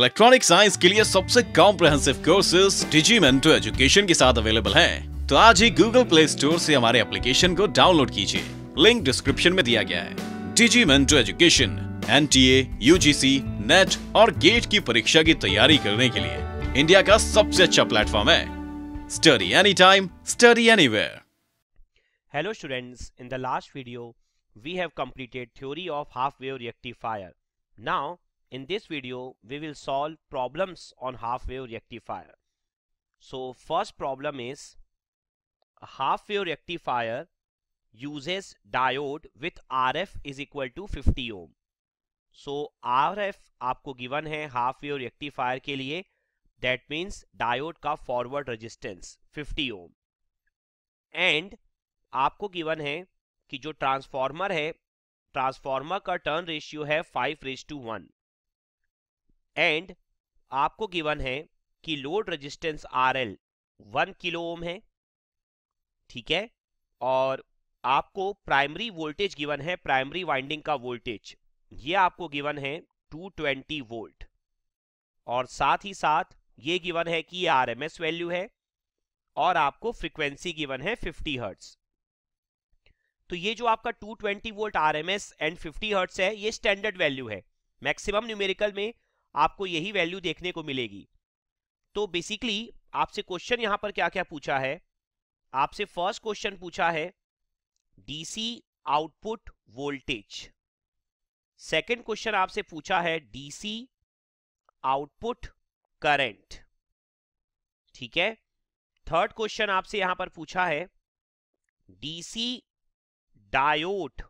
Electronic science के लिए सबसे comprehensive courses Digimen to education के साथ अवेलेबल है तो आज ही गूगल प्ले स्टोर से हमारे एप्लीकेशन को डाउनलोड कीजिए लिंक डिस्क्रिप्शन में दिया गया है Digimen to education N T A U G C NET और गेट की परीक्षा की तैयारी करने के लिए इंडिया का सबसे अच्छा प्लेटफॉर्म है study any time study anywhere Hello students, in the last video, we have completed theory of half-wave rectifier. Now In this video, we will solve problems on half-wave rectifier. So first problem is a half-wave rectifier uses diode with RF is equal to 50 ohm. So RF आपको given है half-wave rectifier के लिए that means diode का forward resistance 50 ohm. And आपको given है कि जो transformer है transformer का turn ratio है 5 raised to 1 एंड आपको गिवन है कि load resistance R L one kilo ohm है ठीक है और आपको प्राइमरी वोल्टेज गिवन है प्राइमरी वाइंडिंग का वोल्टेज ये आपको गिवन है 220 वोल्ट और साथ ही साथ ये गिवन है कि ये आर वैल्यू है और आपको फ्रीक्वेंसी गिवन है 50 हर्ट्स तो ये जो आपका 220 वोल्ट आरएमएस एंड 50 हर्ट्स है ये स्टैंडर्ड वैल्यू है मैक्सिमम न्यूमेरिकल में आपको यही वैल्यू देखने को मिलेगी तो बेसिकली आपसे क्वेश्चन यहां पर क्या क्या पूछा है आपसे फर्स्ट क्वेश्चन पूछा है DC output voltage second question आपसे पूछा है डीसी आउटपुट करंट ठीक है थर्ड क्वेश्चन आपसे यहां पर पूछा है DC diode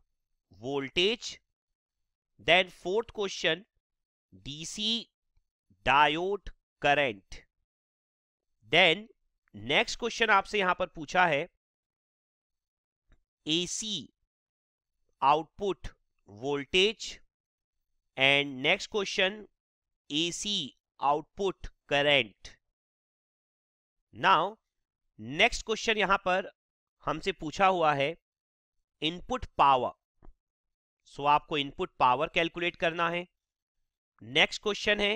voltage then fourth question DC diode current then next question आपसे यहां पर पूछा है AC output voltage and next question AC output current now next question यहां पर हमसे पूछा हुआ है इनपुट पावर सो आपको इनपुट पावर कैलकुलेट करना है नेक्स्ट क्वेश्चन है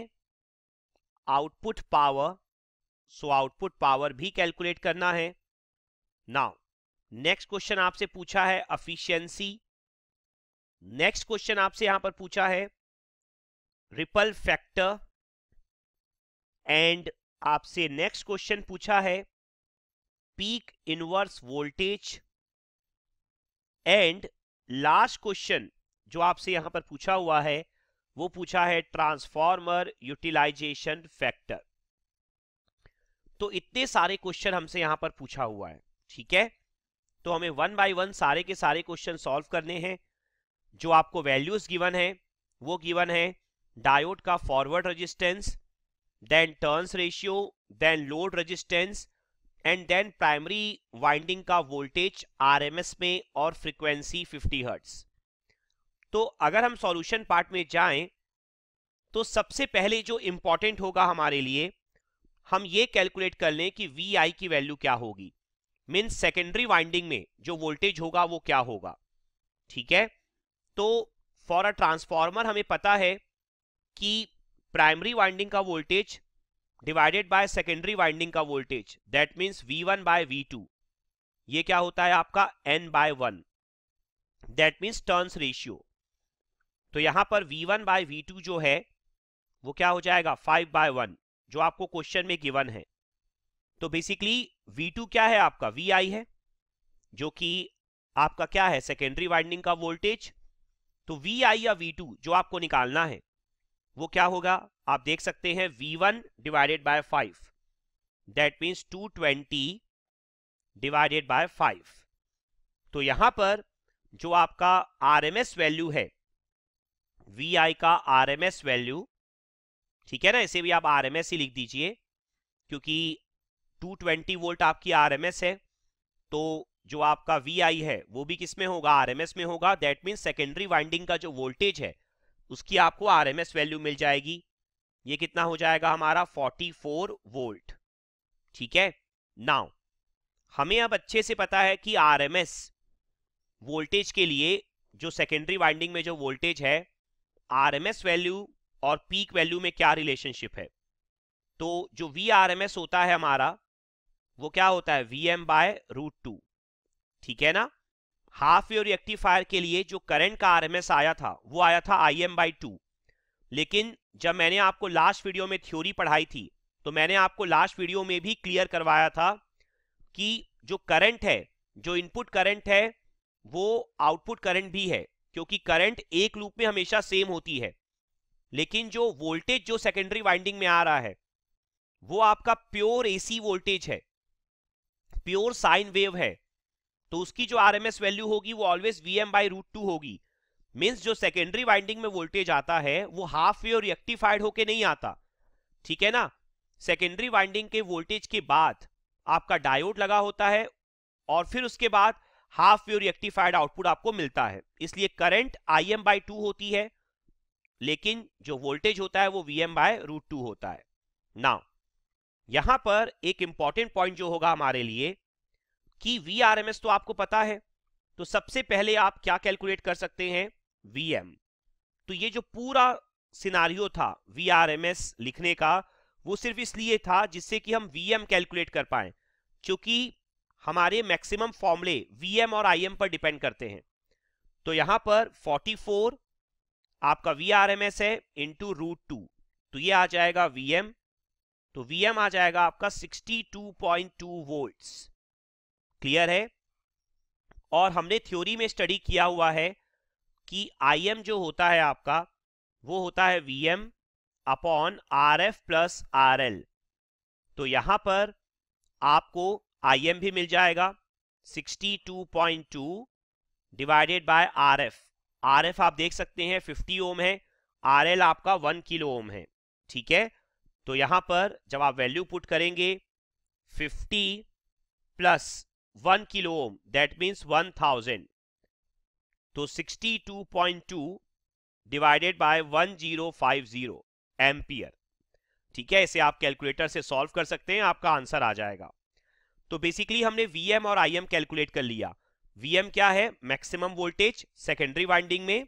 output power so output power भी कैलकुलेट करना है नाउ नेक्स्ट क्वेश्चन आपसे पूछा है अफिशियंसी नेक्स्ट क्वेश्चन आपसे यहां पर पूछा है रिपल फैक्टर एंड आपसे नेक्स्ट क्वेश्चन पूछा है peak inverse voltage and last question जो आपसे यहां पर पूछा हुआ है वो पूछा है ट्रांसफॉर्मर यूटिलाइजेशन फैक्टर तो इतने सारे क्वेश्चन हमसे यहां पर पूछा हुआ है ठीक है तो हमें वन बाय वन सारे के सारे क्वेश्चन सॉल्व करने हैं जो आपको वैल्यूज गिवन है वो गिवन है डायोड का forward resistance then turns ratio then load resistance and then primary winding का वोल्टेज आरएमएस में और फ्रीक्वेंसी 50 हर्ट्ज़ तो अगर हम सॉल्यूशन पार्ट में जाएं तो सबसे पहले जो इंपॉर्टेंट होगा हमारे लिए हम ये कैलकुलेट कर लें कि वी आई की वैल्यू क्या होगी मीन सेकेंडरी वाइंडिंग में जो वोल्टेज होगा वो क्या होगा ठीक है तो फॉर अ ट्रांसफॉर्मर हमें पता है कि प्राइमरी वाइंडिंग का voltage divided by secondary winding का voltage that means V one by V two ये क्या होता है आपका N by one that means turns ratio तो यहां पर V one by V two जो है वो क्या हो जाएगा फाइव बाय वन जो आपको क्वेश्चन में गिवन है तो बेसिकली वी टू क्या है आपका वी आई है जो कि आपका क्या है सेकेंडरी वाइंडिंग का वोल्टेज तो वी आई या वी टू जो आपको निकालना है वो क्या होगा आप देख सकते हैं V one divided by five that means two twenty divided by five तो यहां पर जो आपका आर एम एस वैल्यू है वी आई का आर एम एस वैल्यू ठीक है ना इसे भी आप आर एम एस ही लिख दीजिए क्योंकि 220 वोल्ट आपकी आर एम एस है तो जो आपका वी आई है वो भी किस में होगा आर एम एस में होगा दैट मीन सेकेंडरी वाइंडिंग का जो वोल्टेज है उसकी आपको आर एम एस वैल्यू मिल जाएगी ये कितना हो जाएगा हमारा 44 वोल्ट ठीक है नाउ हमें अब अच्छे से पता है कि आर एम एस वोल्टेज के लिए जो सेकेंडरी वाइंडिंग में जो वोल्टेज है आरएमएस वैल्यू और पीक वैल्यू में क्या रिलेशनशिप है तो जो वी आर एम एस होता है हमारा वो क्या होता है V M by root two ठीक है ना हाफ ईयर रिएक्टिफायर के लिए जो करंट का आर एम एस आया था वो आया था आई एम बाई टू लेकिन जब मैंने आपको लास्ट वीडियो में थ्योरी पढ़ाई थी तो मैंने आपको लास्ट वीडियो में भी क्लियर करवाया था कि जो करंट है जो इनपुट करंट है वो आउटपुट करंट भी है क्योंकि करंट एक लूप में हमेशा सेम होती है लेकिन जो वोल्टेज जो सेकेंडरी वाइंडिंग में आ रहा है वो आपका प्योर एसी वोल्टेज है प्योर साइन वेव है तो उसकी जो आरएमएस वैल्यू होगी वो always V M by root two होगी मीन्स जो सेकेंडरी वाइंडिंग में वोल्टेज आता है वो हाफ वे और होके नहीं आता ठीक है ना सेकेंडरी वाइंडिंग के वोल्टेज के बाद आपका डायोड लगा होता है और फिर उसके बाद हाफ वेव रिएक्टिफाइड आउटपुट आपको मिलता है इसलिए current I M by two होती है लेकिन जो वोल्टेज होता है वो V M by root two होता है नाउ यहां पर एक इंपॉर्टेंट पॉइंट जो होगा हमारे लिए कि वी आर एम एस तो आपको पता है तो सबसे पहले आप क्या कैलकुलेट कर सकते हैं वी एम तो ये जो पूरा सिनारियो था वी आर एम एस लिखने का वो सिर्फ इसलिए था जिससे कि हम वी एम कैलकुलेट कर पाए क्योंकि हमारे मैक्सिमम फॉर्मूले वीएम और आईएम पर डिपेंड करते हैं तो यहां पर 44 आपका वी आर एम एस है इंटू रूट टू तो ये आ जाएगा वीएम तो वीएम आ जाएगा आपका 62.2 वोल्ट्स क्लियर है और हमने थ्योरी में स्टडी किया हुआ है कि आईएम जो होता है आपका वो होता है VM upon R F plus R L तो यहां पर आपको आई एम भी मिल जाएगा 62.2 divided by R F R F आप देख सकते हैं 50 ओम है आर एल आपका 1 किलो ओम है ठीक है तो यहां पर जब आप वैल्यू पुट करेंगे 50 plus 1 kilo ohm that means 1000 तो 62.2 डिवाइडेड बाय 1050 एम्पियर ठीक है इसे आप कैलकुलेटर से सॉल्व कर सकते हैं आपका आंसर आ जाएगा तो बेसिकली हमने वीएम और आईएम कैलकुलेट कर लिया वीएम क्या है मैक्सिमम वोल्टेज सेकेंडरी वाइंडिंग में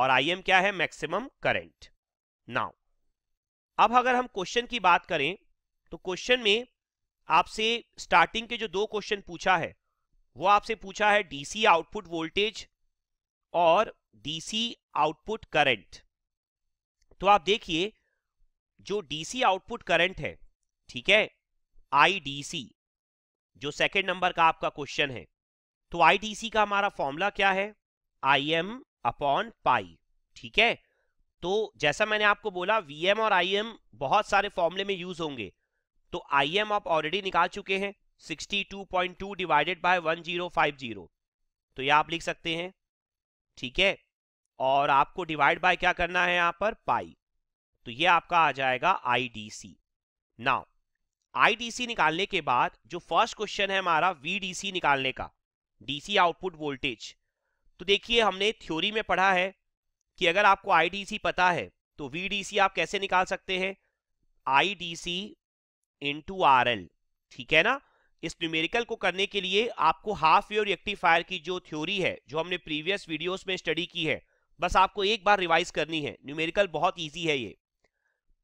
और आईएम क्या है मैक्सिमम करंट नाउ अब अगर हम क्वेश्चन की बात करें तो क्वेश्चन में आपसे स्टार्टिंग के जो दो क्वेश्चन पूछा है वो आपसे पूछा है डीसी आउटपुट वोल्टेज और डीसी आउटपुट करंट तो आप देखिए जो डीसी आउटपुट करंट है ठीक है आईडीसी जो सेकेंड नंबर का आपका क्वेश्चन है तो आईटीसी का हमारा फॉर्मूला क्या है आई एम अपॉन पाई ठीक है तो जैसा मैंने आपको बोला वीएम और आईएम बहुत सारे फॉर्मूले में यूज होंगे तो आईएम आप ऑलरेडी निकाल चुके हैं 62.2 डिवाइडेड बाय 1050 तो ये आप लिख सकते हैं ठीक है और आपको डिवाइड बाय क्या करना है यहां पर पाई तो ये आपका आ जाएगा आईडीसी नाउ आईडीसी निकालने के बाद जो फर्स्ट क्वेश्चन है हमारा वीडीसी निकालने का डीसी आउटपुट वोल्टेज तो देखिए हमने थ्योरी में पढ़ा है कि अगर आपको आईडीसी पता है तो वीडीसी आप कैसे निकाल सकते हैं आईडीसी इंटू आर एल ठीक है ना इस न्यूमेरिकल को करने के लिए आपको हाफ वेव रेक्टिफायर की जो थ्योरी है जो हमने प्रीवियस वीडियोस में स्टडी की है बस आपको एक बार रिवाइज करनी है न्यूमेरिकल बहुत ईजी है ये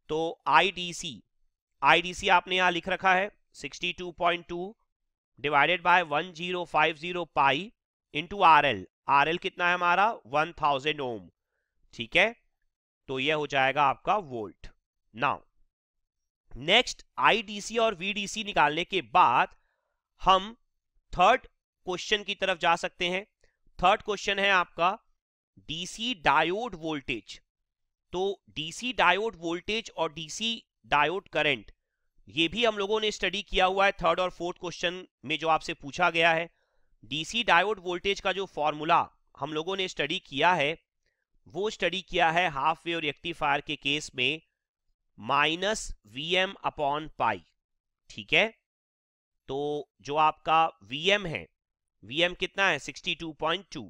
तो आई आईडीसी आपने यहां लिख रखा है 62.2 divided by 1050 pi into R L R L कितना है हमारा 1000 ओम ठीक है तो यह हो जाएगा आपका वोल्ट नाउ नेक्स्ट आईडीसी और वीडीसी निकालने के बाद हम थर्ड क्वेश्चन की तरफ जा सकते हैं थर्ड क्वेश्चन है आपका डीसी डायोड वोल्टेज तो डीसी डायोड वोल्टेज और डीसी डायोड करंट ये भी हम लोगों ने स्टडी किया हुआ है थर्ड और फोर्थ क्वेश्चन में जो आपसे पूछा गया है डीसी डायोड वोल्टेज का जो फॉर्मूला हम लोगों ने स्टडी किया है वो स्टडी किया है हाफ और रेक्टिफायर के केस में minus V M upon pi ठीक है तो जो आपका वी है वी एम कितना है 62.2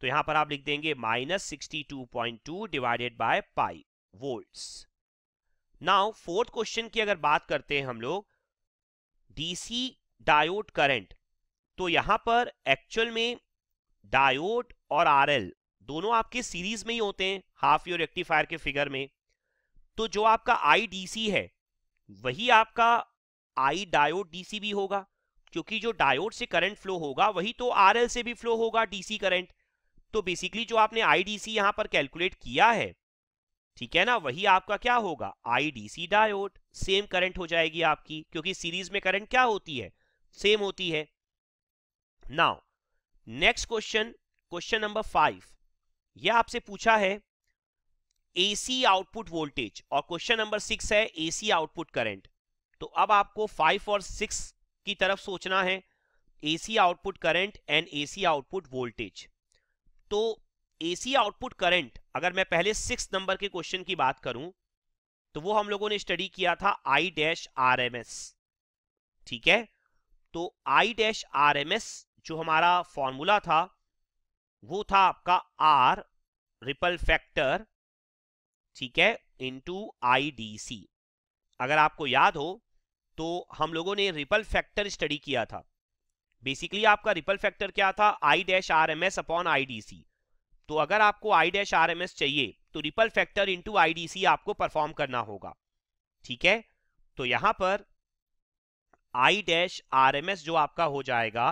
तो यहां पर आप लिख देंगे minus sixty divided by pi volts now fourth question की अगर बात करते हैं हम लोग डीसी डायोड करंट तो यहां पर एक्चुअल में डायोड और आरएल दोनों आपके सीरीज में ही होते हैं हाफ योर रेक्टिफायर के फिगर में तो जो आपका आईडीसी है वही आपका आई डायोड डीसी भी होगा क्योंकि जो डायोड से करंट फ्लो होगा वही तो आरएल से भी फ्लो होगा डीसी करंट तो बेसिकली जो आपने आईडीसी यहां पर कैलकुलेट किया है ठीक है ना वही आपका क्या होगा आईडीसी डायोड सेम करंट हो जाएगी आपकी क्योंकि सीरीज में करंट क्या होती है सेम होती है now next question question number five यह आपसे पूछा है एसी आउटपुट वोल्टेज और क्वेश्चन नंबर सिक्स है एसी आउटपुट करंट तो अब आपको फाइव और सिक्स की तरफ सोचना है AC output current and AC output voltage तो एसी आउटपुट करंट अगर मैं पहले सिक्स नंबर के क्वेश्चन की बात करूं तो वो हम लोगों ने स्टडी किया था I dash R M S ठीक है तो I dash R M S जो हमारा फॉर्मूला था वो था आपका आर रिपल फैक्टर ठीक है इनटू आईडीसी अगर आपको याद हो तो हम लोगों ने रिपल फैक्टर स्टडी किया था बेसिकली आपका रिपल फैक्टर क्या था I dash R M S upon I D C तो अगर आपको I dash R M S चाहिए तो ripple factor into I D C आपको परफॉर्म करना होगा ठीक है तो यहां पर I dash R M S जो आपका हो जाएगा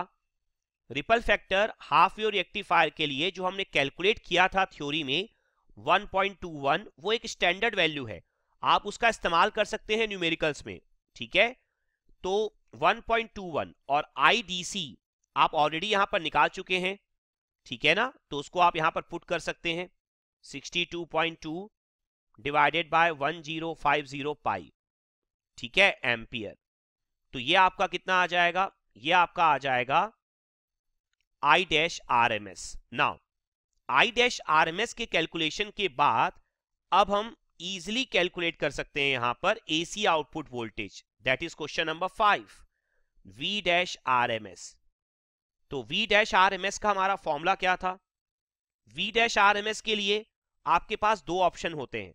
ripple factor half wave rectifier के लिए जो हमने कैलकुलेट किया था थ्योरी में 1.21 वो एक स्टैंडर्ड वैल्यू है आप उसका इस्तेमाल कर सकते हैं न्यूमेरिकल्स में ठीक है तो 1.21 और सी आप ऑलरेडी यहां पर निकाल चुके हैं ठीक है ना तो उसको आप यहाँ पर पुट कर सकते हैं 62.2 डिवाइडेड बाय 1050 पाई ठीक है एम्पियर तो ये आपका कितना आ जाएगा ये आपका आ जाएगा I dash R M S now I dash R M S के कैलकुलेशन के बाद अब हम इजिली कैलकुलेट कर सकते हैं यहां पर AC output voltage that is question number five V dash R M S तो V dash R M S का हमारा फॉर्मूला क्या था V dash R M S के लिए आपके पास दो ऑप्शन होते हैं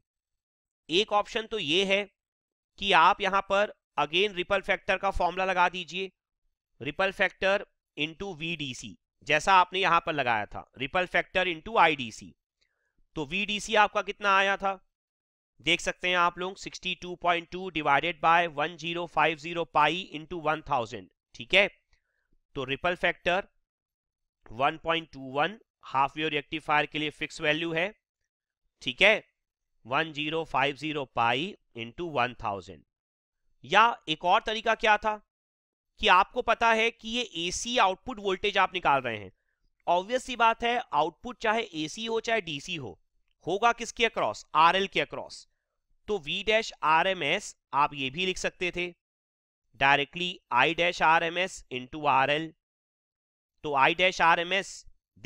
एक ऑप्शन तो ये है कि आप यहां पर अगेन रिपल फैक्टर का फॉर्मूला लगा दीजिए ripple factor into V D C जैसा आपने यहां पर लगाया था ripple factor into I D C तो वी डी सी आपका कितना आया था देख सकते हैं आप लोग 62.2 डिवाइडेड बाय 1050 पाई इनटू 1000 ठीक है तो ripple factor 1.21 half wave rectifier के लिए फिक्स वैल्यू है ठीक है 1050 पाई इनटू 1000 या एक और तरीका क्या था कि आपको पता है कि ये एसी आउटपुट वोल्टेज आप निकाल रहे हैं ऑब्वियस सी बात है आउटपुट चाहे एसी हो चाहे डीसी हो होगा किसके अक्रॉस आरएल के अक्रॉस तो V dash R M S आप ये भी लिख सकते थे directly I dash R M S into R L तो I dash R M S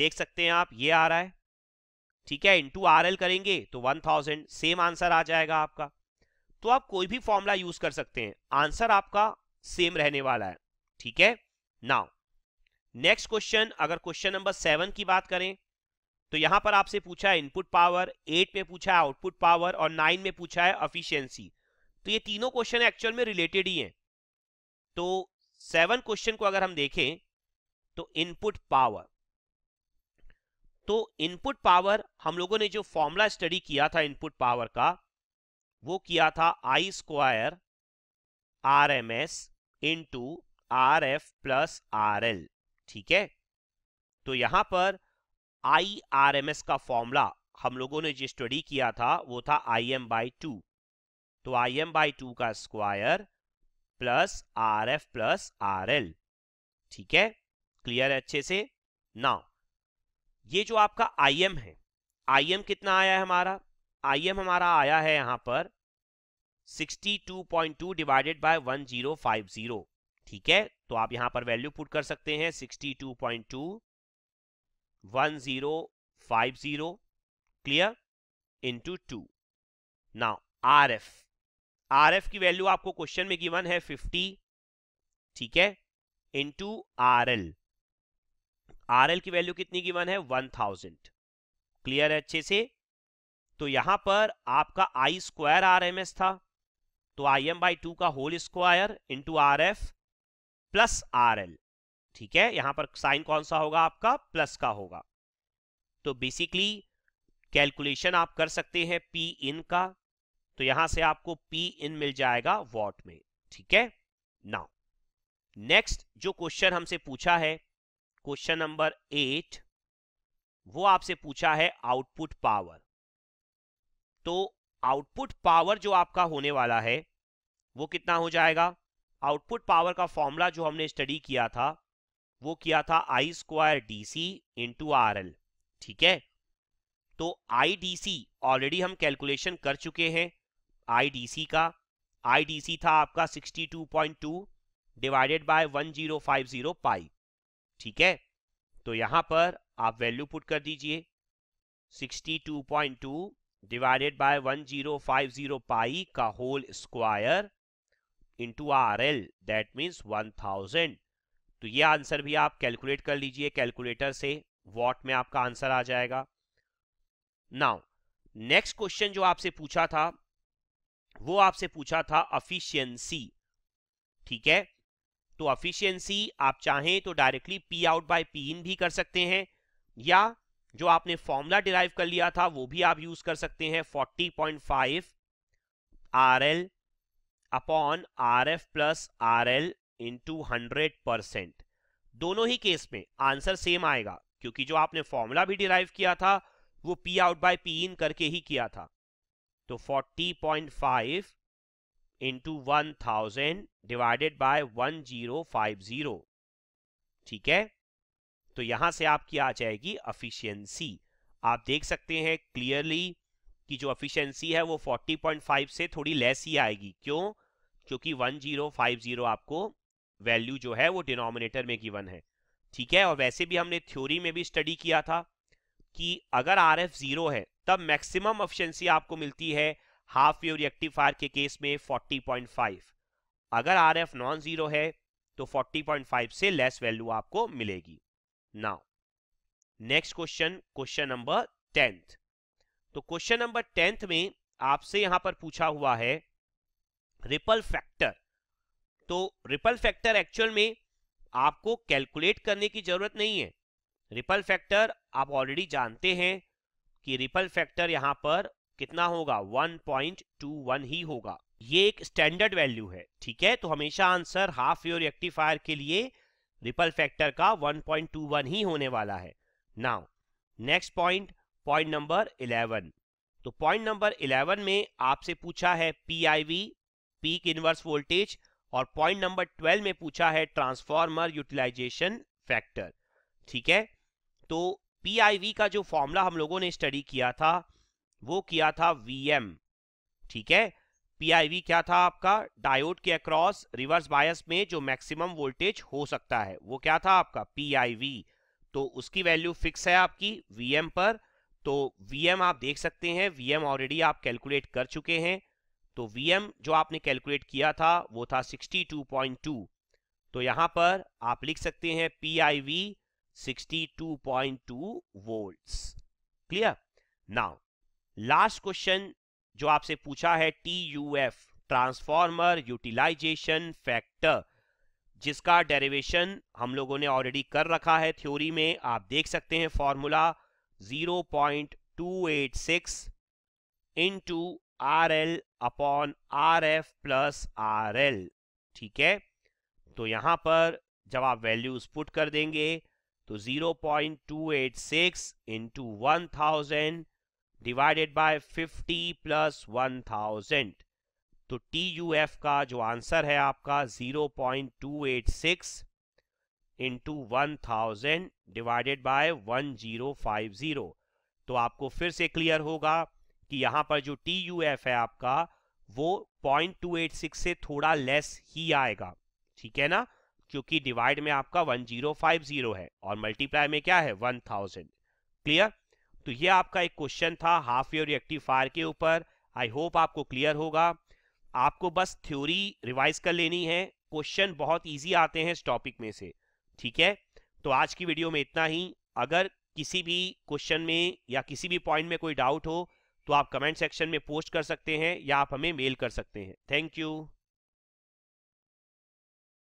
देख सकते हैं आप ये आ रहा है ठीक है इंटू आर एल करेंगे तो वन थाउजेंड सेम आंसर आ जाएगा आपका तो आप कोई भी फॉर्मूला यूज कर सकते हैं आंसर आपका सेम रहने वाला है ठीक है नाउ नेक्स्ट क्वेश्चन अगर क्वेश्चन नंबर सेवन की बात करें तो यहां पर आपसे पूछा है इनपुट पावर एट में पूछा है आउटपुट पावर और नाइन में पूछा है अफिशियंसी तो ये तीनों क्वेश्चन एक्चुअल में रिलेटेड ही हैं तो सेवन क्वेश्चन को अगर हम देखें तो इनपुट पावर तो इनपुट पावर हम लोगों ने जो फॉर्मूला स्टडी किया था इनपुट पावर का वो किया था I square R M S into R F plus R L ठीक है तो यहां पर आई आर एम एस का फॉर्मूला हम लोगों ने जो स्टडी किया था वो था आई एम बाई टू तो आई एम बाई टू का square plus R F plus R L ठीक है क्लियर है अच्छे से नाउ ये जो आपका आई एम है आई एम कितना आया है हमारा आई एम हमारा आया है यहां पर 62.2 डिवाइडेड बाय 1050 ठीक है तो आप यहां पर वैल्यू पुट कर सकते हैं 62.2 1050 clear into two now F R F की वैल्यू आपको क्वेश्चन में गिवन है फिफ्टी ठीक है into R L R L की वैल्यू कितनी गिवन है वन थाउजेंड क्लियर है अच्छे से तो यहां पर आपका I square R M S था तो आई एम बाई टू का whole square into R F plus R L ठीक है यहां पर साइन कौन सा होगा आपका प्लस का होगा तो बेसिकली कैलकुलेशन आप कर सकते हैं पी इन का तो यहां से आपको पी इन मिल जाएगा वॉट में ठीक है नाउ नेक्स्ट जो क्वेश्चन हमसे पूछा है क्वेश्चन नंबर एट वो आपसे पूछा है आउटपुट पावर तो आउटपुट पावर जो आपका होने वाला है वो कितना हो जाएगा आउटपुट पावर का फॉर्मूला जो हमने स्टडी किया था वो किया था I square D C into R L ठीक है तो आई डी सी ऑलरेडी हम कैलकुलेशन कर चुके हैं आईडीसी का आईडीसी था आपका 62.2 डिवाइडेड बाय 1050 पाई ठीक है तो यहां पर आप वैल्यू पुट कर दीजिए 62.2 डिवाइडेड बाय 1050 पाई का whole square into R L that means 1000 तो ये आंसर भी आप कैलकुलेट कर लीजिए कैलकुलेटर से वॉट में आपका आंसर आ जाएगा नाउ नेक्स्ट क्वेश्चन जो आपसे पूछा था वो आपसे पूछा था अफिशियंसी ठीक है तो अफिशियंसी आप चाहें तो directly P out by P in भी कर सकते हैं या जो आपने फॉर्मूला डिराइव कर लिया था वो भी आप यूज कर सकते हैं 40.5 R L upon R F plus R L into hundred percent दोनों ही केस में आंसर सेम आएगा क्योंकि जो आपने फॉर्मूला भी डिराइव किया था वो P out by P in करके ही किया था तो forty point five into one thousand divided by one zero five zero ठीक है तो यहां से आपकी आ जाएगी अफिशियंसी आप देख सकते हैं क्लियरली कि जो अफिशियंसी है वो 40.5 से थोड़ी लेस ही आएगी क्यों क्योंकि 1050 आपको वैल्यू जो है वो डिनोमिनेटर में गिवन है ठीक है और वैसे भी हमने थ्योरी में भी स्टडी किया था कि अगर आर एफ जीरो है तब मैक्सिमम एफिशिएंसी आपको मिलती है हाफ वेव रिएक्टिफायर के केस में 40.5 अगर आर एफ नॉन जीरो है तो 40.5 से लेस वैल्यू आपको मिलेगी now next question question number tenth तो क्वेश्चन नंबर टेंथ में आपसे यहां पर पूछा हुआ है रिपल फैक्टर तो रिपल फैक्टर एक्चुअल में आपको कैलकुलेट करने की जरूरत नहीं है रिपल फैक्टर आप ऑलरेडी जानते हैं कि रिपल फैक्टर यहां पर कितना होगा 1.21 ही होगा ये एक स्टैंडर्ड वैल्यू है ठीक है तो हमेशा आंसर हाफ योर रेक्टिफायर के लिए रिपल फैक्टर का 1.21 ही होने वाला है now next point point number 11 तो पॉइंट नंबर 11 में आपसे पूछा है P I V peak inverse voltage और पॉइंट नंबर 12 में पूछा है ट्रांसफार्मर यूटिलाइजेशन फैक्टर ठीक है तो पीआईवी का जो फॉर्मूला हम लोगों ने स्टडी किया था वो किया था वीएम ठीक है पीआईवी क्या था आपका डायोड के अक्रॉस रिवर्स बायस में जो मैक्सिमम वोल्टेज हो सकता है वो क्या था आपका पीआईवी तो उसकी वैल्यू फिक्स है आपकी वीएम पर तो वीएम आप देख सकते हैं वीएम ऑलरेडी आप कैलकुलेट कर चुके हैं तो वीएम जो आपने कैलकुलेट किया था वो था 62.2 तो यहां पर आप लिख सकते हैं P I V 62.2 volts clear now last question जो आपसे पूछा है T U F transformer utilization factor जिसका डेरिवेशन हम लोगों ने ऑलरेडी कर रखा है थ्योरी में आप देख सकते हैं formula 0.286 into R L upon R F plus R L ठीक है तो यहां पर जब आप वैल्यूज पुट कर देंगे तो 0.286 one thousand divided by fifty plus one thousand तो टी यू एफ का जो आंसर है आपका 0.286 into one thousand divided by one zero five zero तो आपको फिर से क्लियर होगा कि यहां पर जो टी यू एफ है आपका वो 0.286 से थोड़ा लेस ही आएगा ठीक है ना क्योंकि डिवाइड में आपका 1050 है और मल्टीप्लाई में क्या है 1000 क्लियर तो ये आपका एक क्वेश्चन था हाफ ईयर रिएक्टिव फायर के ऊपर आई होप आपको क्लियर होगा आपको बस थ्योरी रिवाइज कर लेनी है क्वेश्चन बहुत ईजी आते हैं इस टॉपिक में से ठीक है तो आज की वीडियो में इतना ही अगर किसी भी क्वेश्चन में या किसी भी पॉइंट में कोई डाउट हो तो आप कमेंट सेक्शन में पोस्ट कर सकते हैं या आप हमें मेल कर सकते हैं थैंक यू